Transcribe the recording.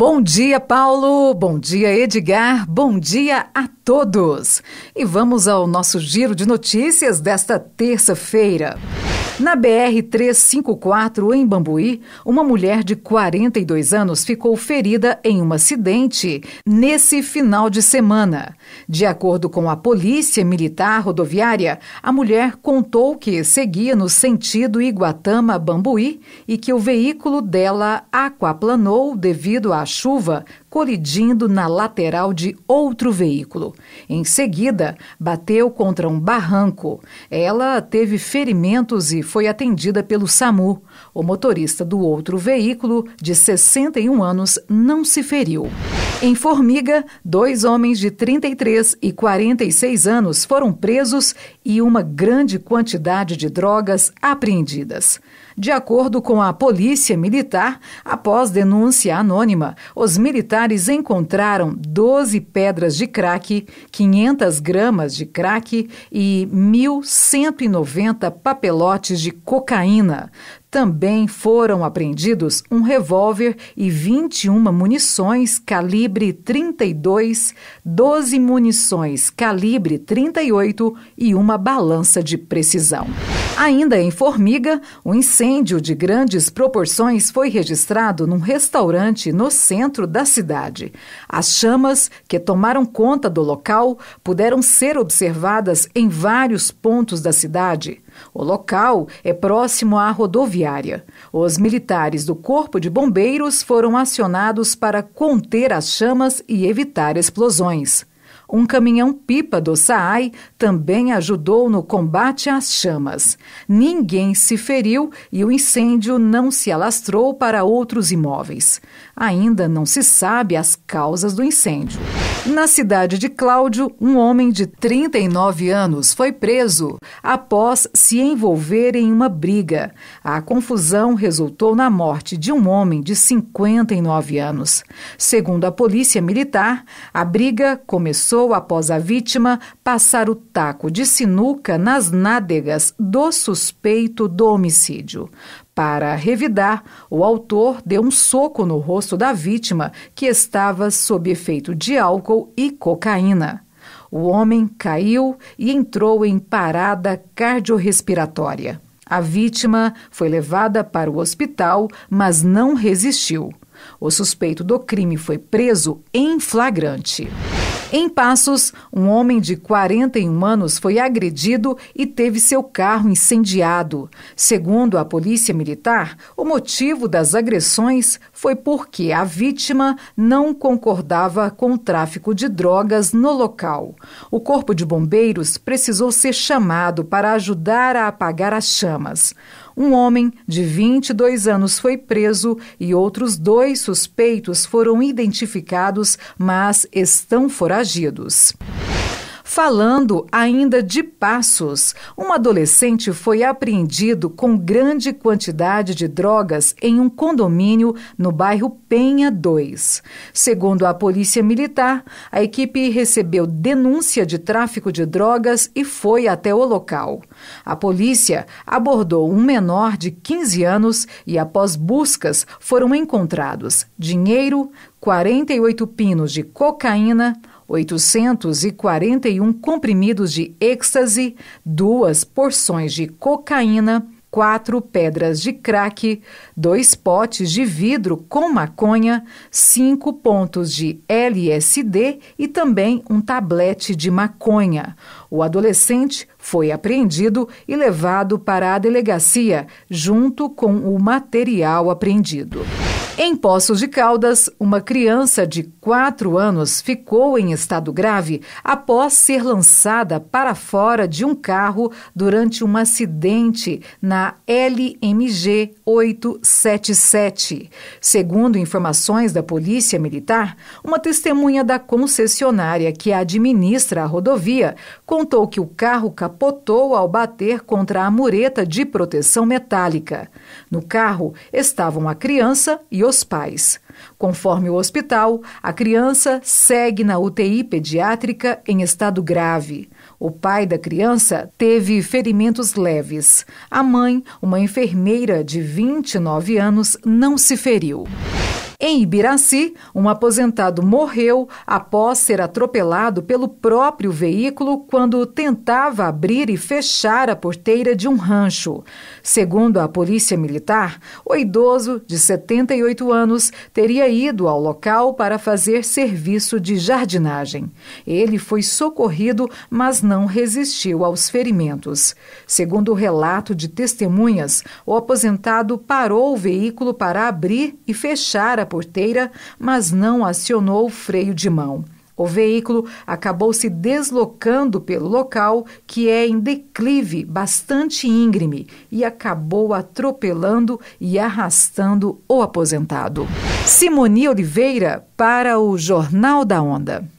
Bom dia, Paulo. Bom dia, Edgar. Bom dia a todos. E vamos ao nosso giro de notícias desta terça-feira. Na BR-354, em Bambuí, uma mulher de 42 anos ficou ferida em um acidente nesse final de semana. De acordo com a Polícia Militar Rodoviária, a mulher contou que seguia no sentido Iguatama-Bambuí e que o veículo dela aquaplanou devido à chuva colidindo na lateral de outro veículo. Em seguida, bateu contra um barranco. Ela teve ferimentos e foi atendida pelo SAMU. O motorista do outro veículo, de 61 anos, não se feriu. Em Formiga, dois homens de 33 e 46 anos foram presos e uma grande quantidade de drogas apreendidas. De acordo com a Polícia Militar, após denúncia anônima, os militares encontraram 12 pedras de crack, 500 gramas de crack e 1.190 papelotes de cocaína. Também foram apreendidos um revólver e 21 munições calibre 32, 12 munições calibre 38 e uma balança de precisão. Ainda em Formiga, um incêndio de grandes proporções foi registrado num restaurante no centro da cidade. As chamas que tomaram conta do local puderam ser observadas em vários pontos da cidade. O local é próximo à rodoviária. Os militares do Corpo de Bombeiros foram acionados para conter as chamas e evitar explosões. Um caminhão-pipa do SAAI também ajudou no combate às chamas. Ninguém se feriu e o incêndio não se alastrou para outros imóveis. Ainda não se sabe as causas do incêndio. Na cidade de Cláudio, um homem de 39 anos foi preso após se envolver em uma briga. A confusão resultou na morte de um homem de 59 anos. Segundo a polícia militar, a briga começou após a vítima passar o taco de sinuca nas nádegas do suspeito do homicídio. Para revidar, o autor deu um soco no rosto da vítima, que estava sob efeito de álcool e cocaína. O homem caiu e entrou em parada cardiorrespiratória. A vítima foi levada para o hospital, mas não resistiu. O suspeito do crime foi preso em flagrante. Em Passos, um homem de 41 anos foi agredido e teve seu carro incendiado. Segundo a Polícia Militar, o motivo das agressões foi porque a vítima não concordava com o tráfico de drogas no local. O Corpo de Bombeiros precisou ser chamado para ajudar a apagar as chamas. Um homem de 22 anos foi preso e outros dois suspeitos foram identificados, mas estão foragidos. Falando ainda de Passos, um adolescente foi apreendido com grande quantidade de drogas em um condomínio no bairro Penha 2. Segundo a Polícia Militar, a equipe recebeu denúncia de tráfico de drogas e foi até o local. A polícia abordou um menor de 15 anos e, após buscas, foram encontrados dinheiro, 48 pinos de cocaína, 841 comprimidos de êxtase, duas porções de cocaína, quatro pedras de crack, dois potes de vidro com maconha, cinco pontos de LSD e também um tablete de maconha. O adolescente foi apreendido e levado para a delegacia, junto com o material apreendido. Em Poços de Caldas, uma criança de 4 anos ficou em estado grave após ser lançada para fora de um carro durante um acidente na LMG 877. Segundo informações da Polícia Militar, uma testemunha da concessionária que administra a rodovia contou que o carro capotou ao bater contra a mureta de proteção metálica. No carro estavam a criança e os pais. Conforme o hospital, a criança segue na UTI pediátrica em estado grave. O pai da criança teve ferimentos leves. A mãe, uma enfermeira de 29 anos, não se feriu. Em Ibiraci, um aposentado morreu após ser atropelado pelo próprio veículo quando tentava abrir e fechar a porteira de um rancho. Segundo a Polícia Militar, o idoso, de 78 anos, teria ido ao local para fazer serviço de jardinagem. Ele foi socorrido, mas não resistiu aos ferimentos. Segundo o relato de testemunhas, o aposentado parou o veículo para abrir e fechar a porteira, mas não acionou o freio de mão. O veículo acabou se deslocando pelo local, que é em declive bastante íngreme, e acabou atropelando e arrastando o aposentado. Simoni Oliveira para o Jornal da Onda.